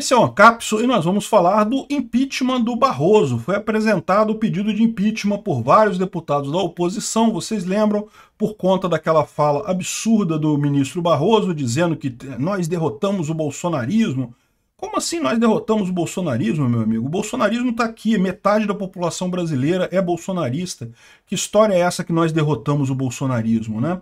Esse é o cápsula e nós vamos falar do impeachment do Barroso. Foi apresentado o pedido de impeachment por vários deputados da oposição, vocês lembram, por conta daquela fala absurda do ministro Barroso dizendo que nós derrotamos o bolsonarismo. Como assim nós derrotamos o bolsonarismo, meu amigo? O bolsonarismo está aqui, metade da população brasileira é bolsonarista. Que história é essa que nós derrotamos o bolsonarismo, né?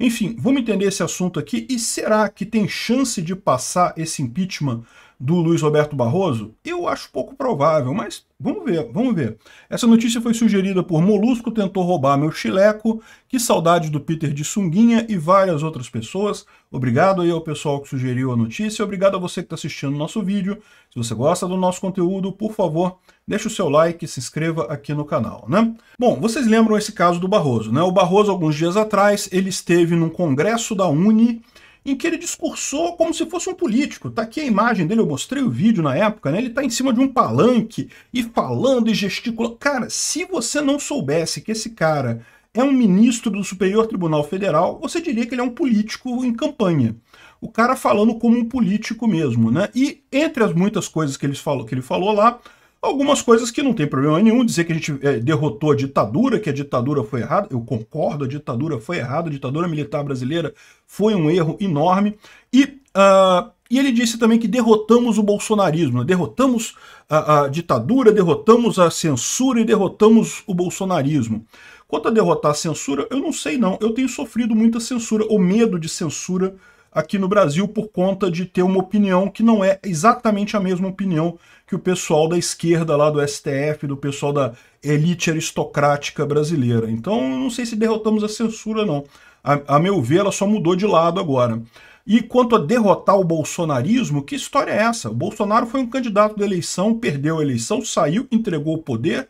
Enfim, vamos entender esse assunto aqui. E será que tem chance de passar esse impeachment do Luiz Roberto Barroso? Eu acho pouco provável, mas vamos ver, vamos ver. Essa notícia foi sugerida por Molusco tentou roubar meu chileco, que saudade do Peter de Sunguinha e várias outras pessoas. Obrigado aí ao pessoal que sugeriu a notícia, obrigado a você que está assistindo o nosso vídeo. Se você gosta do nosso conteúdo, por favor, deixe o seu like e se inscreva aqui no canal, né? Bom, vocês lembram esse caso do Barroso, né? O Barroso, alguns dias atrás, ele esteve num congresso da Uni, em que ele discursou como se fosse um político. Tá aqui a imagem dele, eu mostrei o vídeo na época, né? Ele tá em cima de um palanque e falando e gesticulando. Cara, se você não soubesse que esse cara é um ministro do Superior Tribunal Federal, você diria que ele é um político em campanha. O cara falando como um político mesmo, né? E entre as muitas coisas que ele falou, que ele falou lá, Algumas coisas que não tem problema nenhum, dizer que a gente é, derrotou a ditadura, que a ditadura foi errada, eu concordo, a ditadura foi errada, a ditadura militar brasileira foi um erro enorme. E, uh, e ele disse também que derrotamos o bolsonarismo, né? derrotamos a, a ditadura, derrotamos a censura e derrotamos o bolsonarismo. Quanto a derrotar a censura, eu não sei não, eu tenho sofrido muita censura, o medo de censura aqui no Brasil por conta de ter uma opinião que não é exatamente a mesma opinião que o pessoal da esquerda lá do STF, do pessoal da elite aristocrática brasileira. Então, não sei se derrotamos a censura, não. A, a meu ver, ela só mudou de lado agora. E quanto a derrotar o bolsonarismo, que história é essa? O Bolsonaro foi um candidato da eleição, perdeu a eleição, saiu, entregou o poder.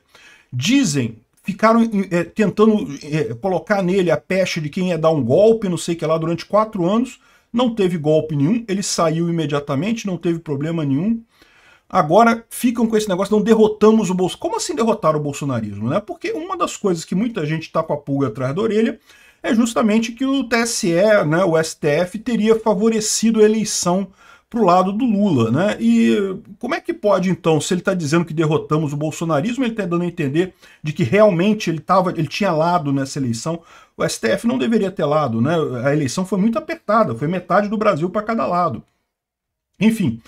Dizem ficaram é, tentando é, colocar nele a peste de quem ia dar um golpe, não sei o que lá, durante quatro anos. Não teve golpe nenhum, ele saiu imediatamente, não teve problema nenhum. Agora ficam com esse negócio, não derrotamos o Bolsonaro. Como assim derrotar o bolsonarismo? Né? Porque uma das coisas que muita gente está com a pulga atrás da orelha é justamente que o TSE, né, o STF, teria favorecido a eleição para o lado do Lula. Né? E como é que pode, então, se ele está dizendo que derrotamos o bolsonarismo, ele está dando a entender de que realmente ele, tava, ele tinha lado nessa eleição? O STF não deveria ter lado, né? A eleição foi muito apertada, foi metade do Brasil para cada lado. Enfim,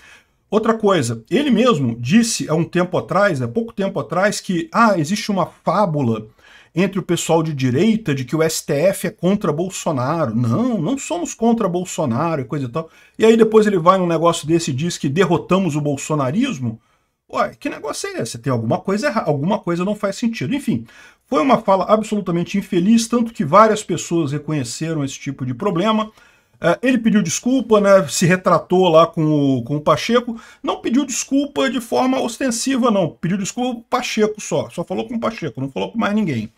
Outra coisa, ele mesmo disse há um tempo atrás, há né, pouco tempo atrás, que ah, existe uma fábula entre o pessoal de direita de que o STF é contra Bolsonaro. Não, não somos contra Bolsonaro e coisa e tal. E aí depois ele vai num negócio desse e diz que derrotamos o bolsonarismo. Ué, que negócio é esse? Tem alguma coisa errada, alguma coisa não faz sentido. Enfim, foi uma fala absolutamente infeliz, tanto que várias pessoas reconheceram esse tipo de problema. É, ele pediu desculpa, né, se retratou lá com o, com o Pacheco. Não pediu desculpa de forma ostensiva, não. Pediu desculpa o Pacheco só. Só falou com o Pacheco, não falou com mais ninguém.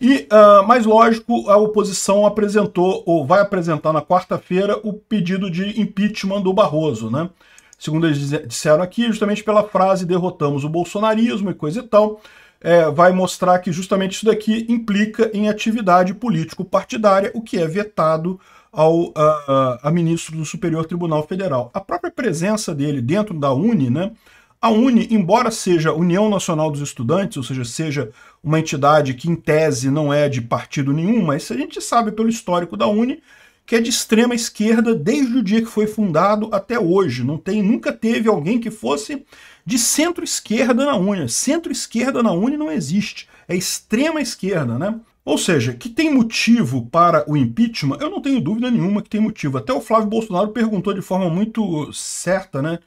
E, uh, mais lógico, a oposição apresentou, ou vai apresentar na quarta-feira, o pedido de impeachment do Barroso, né? Segundo eles disseram aqui, justamente pela frase derrotamos o bolsonarismo e coisa e tal, é, vai mostrar que justamente isso daqui implica em atividade político-partidária, o que é vetado ao a, a ministro do Superior Tribunal Federal. A própria presença dele dentro da UNE, né? A UNE, embora seja União Nacional dos Estudantes, ou seja, seja uma entidade que em tese não é de partido nenhum, mas a gente sabe pelo histórico da UNE que é de extrema esquerda desde o dia que foi fundado até hoje. Não tem, nunca teve alguém que fosse de centro-esquerda na UNE. Centro-esquerda na UNE não existe. É extrema esquerda, né? Ou seja, que tem motivo para o impeachment, eu não tenho dúvida nenhuma que tem motivo. Até o Flávio Bolsonaro perguntou de forma muito certa, né?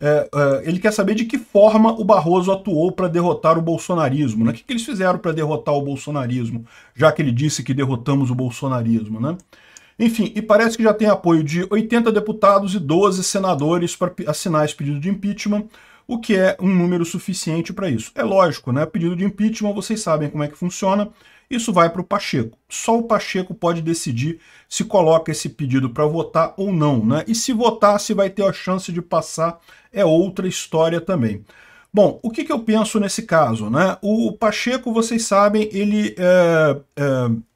É, é, ele quer saber de que forma o Barroso atuou para derrotar o bolsonarismo, né? O que, que eles fizeram para derrotar o bolsonarismo, já que ele disse que derrotamos o bolsonarismo, né? Enfim, e parece que já tem apoio de 80 deputados e 12 senadores para assinar esse pedido de impeachment o que é um número suficiente para isso. É lógico, né? Pedido de impeachment, vocês sabem como é que funciona. Isso vai para o Pacheco. Só o Pacheco pode decidir se coloca esse pedido para votar ou não, né? E se votar, se vai ter a chance de passar, é outra história também. Bom, o que, que eu penso nesse caso? Né? O Pacheco, vocês sabem, ele é, é,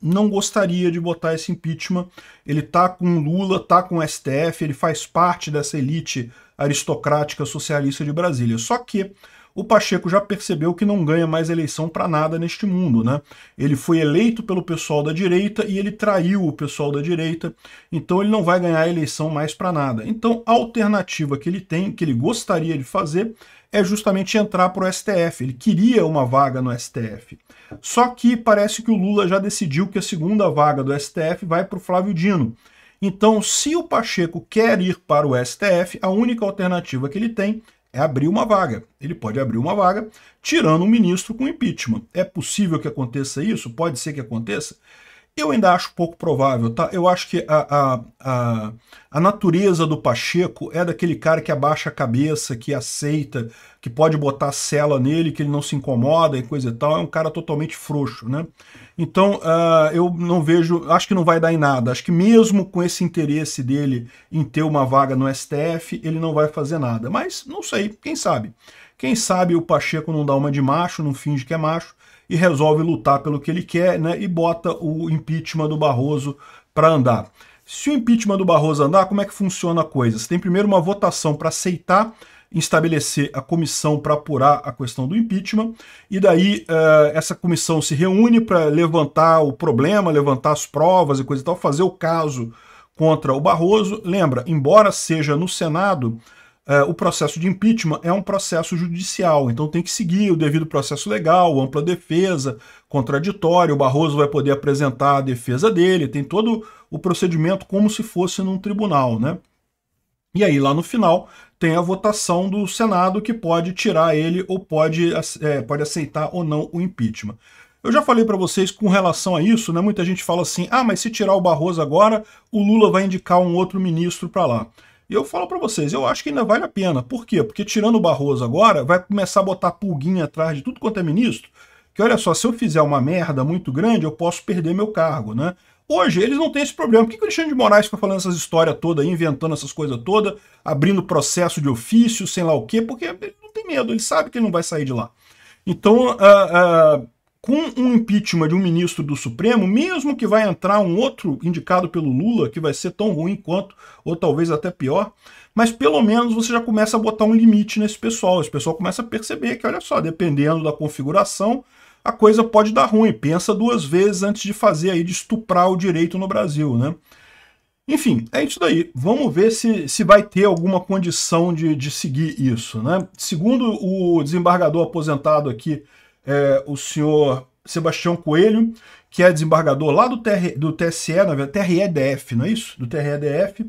não gostaria de botar esse impeachment. Ele tá com Lula, tá com o STF, ele faz parte dessa elite aristocrática socialista de Brasília. Só que o Pacheco já percebeu que não ganha mais eleição para nada neste mundo, né? Ele foi eleito pelo pessoal da direita e ele traiu o pessoal da direita, então ele não vai ganhar eleição mais para nada. Então a alternativa que ele tem, que ele gostaria de fazer, é justamente entrar para o STF. Ele queria uma vaga no STF. Só que parece que o Lula já decidiu que a segunda vaga do STF vai para o Flávio Dino. Então, se o Pacheco quer ir para o STF, a única alternativa que ele tem é abrir uma vaga. Ele pode abrir uma vaga tirando um ministro com impeachment. É possível que aconteça isso? Pode ser que aconteça? Eu ainda acho pouco provável, tá? Eu acho que a, a, a, a, natureza do Pacheco é daquele cara que abaixa a cabeça, que aceita, que pode botar cela nele, que ele não se incomoda e coisa e tal. É um cara totalmente frouxo, né? Então, uh, eu não vejo, acho que não vai dar em nada. Acho que mesmo com esse interesse dele em ter uma vaga no STF, ele não vai fazer nada. Mas, não sei, quem sabe? Quem sabe o Pacheco não dá uma de macho, não finge que é macho, e resolve lutar pelo que ele quer né, e bota o impeachment do Barroso para andar. Se o impeachment do Barroso andar, como é que funciona a coisa? Você tem primeiro uma votação para aceitar estabelecer a comissão para apurar a questão do impeachment, e daí uh, essa comissão se reúne para levantar o problema, levantar as provas e coisa e tal, fazer o caso contra o Barroso. Lembra, embora seja no Senado, é, o processo de impeachment é um processo judicial, então tem que seguir o devido processo legal, ampla defesa, contraditório, o Barroso vai poder apresentar a defesa dele, tem todo o procedimento como se fosse num tribunal, né? E aí, lá no final, tem a votação do Senado que pode tirar ele ou pode, é, pode aceitar ou não o impeachment. Eu já falei para vocês com relação a isso, né? Muita gente fala assim: ah, mas se tirar o Barroso agora, o Lula vai indicar um outro ministro para lá. E eu falo para vocês, eu acho que ainda vale a pena. Por quê? Porque tirando o Barroso agora, vai começar a botar pulguinha atrás de tudo quanto é ministro, que olha só, se eu fizer uma merda muito grande, eu posso perder meu cargo, né? Hoje eles não têm esse problema. Por que, que o Alexandre de Moraes fica falando essas histórias toda, inventando essas coisas todas, abrindo processo de ofício, sei lá o quê? Porque ele não tem medo, ele sabe que ele não vai sair de lá. Então, uh, uh, com um impeachment de um ministro do Supremo, mesmo que vai entrar um outro indicado pelo Lula, que vai ser tão ruim quanto, ou talvez até pior, mas pelo menos você já começa a botar um limite nesse pessoal. Esse pessoal começa a perceber que, olha só, dependendo da configuração, a coisa pode dar ruim. Pensa duas vezes antes de fazer aí, de estuprar o direito no Brasil, né? Enfim, é isso daí. Vamos ver se, se vai ter alguma condição de, de seguir isso, né? Segundo o desembargador aposentado aqui, é, o senhor Sebastião Coelho, que é desembargador lá do, TR, do TSE, na verdade, TREDF, não é isso? Do TREDF.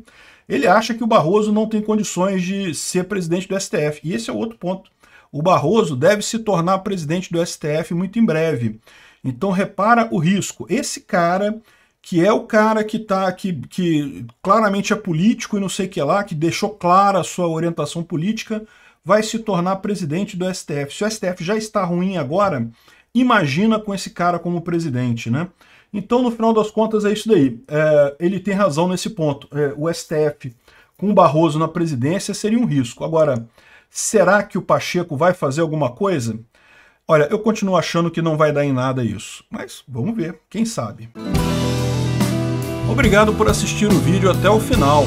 Ele acha que o Barroso não tem condições de ser presidente do STF. E esse é o outro ponto. O Barroso deve se tornar presidente do STF muito em breve. Então repara o risco. Esse cara, que é o cara que tá que, que claramente é político e não sei o que lá, que deixou clara a sua orientação política, vai se tornar presidente do STF. Se o STF já está ruim agora, imagina com esse cara como presidente, né? Então, no final das contas, é isso daí. É, ele tem razão nesse ponto. É, o STF com o Barroso na presidência seria um risco. Agora, será que o Pacheco vai fazer alguma coisa? Olha, eu continuo achando que não vai dar em nada isso, mas vamos ver, quem sabe. Obrigado por assistir o vídeo até o final.